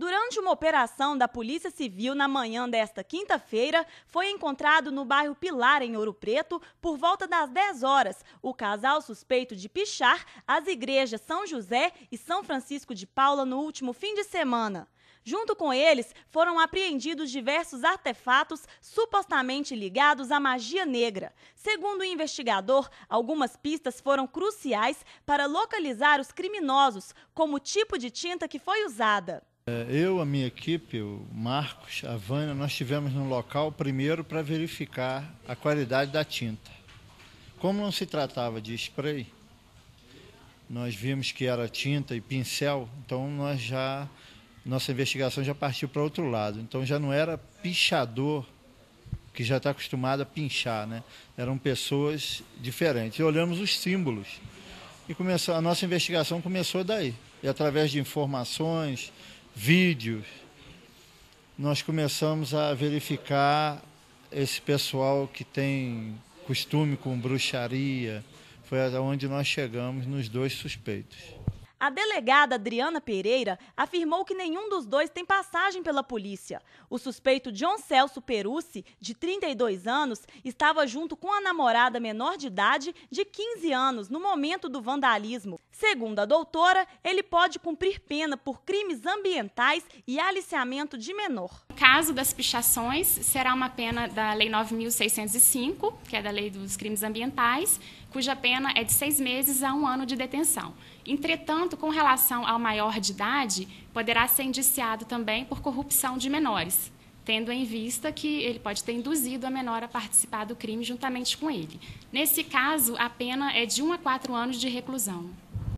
Durante uma operação da Polícia Civil na manhã desta quinta-feira, foi encontrado no bairro Pilar, em Ouro Preto, por volta das 10 horas, o casal suspeito de pichar as igrejas São José e São Francisco de Paula no último fim de semana. Junto com eles, foram apreendidos diversos artefatos supostamente ligados à magia negra. Segundo o investigador, algumas pistas foram cruciais para localizar os criminosos, como o tipo de tinta que foi usada. É, eu, a minha equipe, o Marcos, a Vânia, nós estivemos no local primeiro para verificar a qualidade da tinta. Como não se tratava de spray, nós vimos que era tinta e pincel, então nós já nossa investigação já partiu para outro lado. Então já não era pichador que já está acostumado a pinchar, né? Eram pessoas diferentes. E olhamos os símbolos e começou a nossa investigação começou daí. E através de informações, vídeos, nós começamos a verificar esse pessoal que tem costume com bruxaria. Foi onde nós chegamos nos dois suspeitos. A delegada Adriana Pereira afirmou que nenhum dos dois tem passagem pela polícia. O suspeito John Celso Perucci, de 32 anos, estava junto com a namorada menor de idade, de 15 anos, no momento do vandalismo. Segundo a doutora, ele pode cumprir pena por crimes ambientais e aliciamento de menor caso das pichações, será uma pena da Lei 9.605, que é da Lei dos Crimes Ambientais, cuja pena é de seis meses a um ano de detenção. Entretanto, com relação ao maior de idade, poderá ser indiciado também por corrupção de menores, tendo em vista que ele pode ter induzido a menor a participar do crime juntamente com ele. Nesse caso, a pena é de um a quatro anos de reclusão.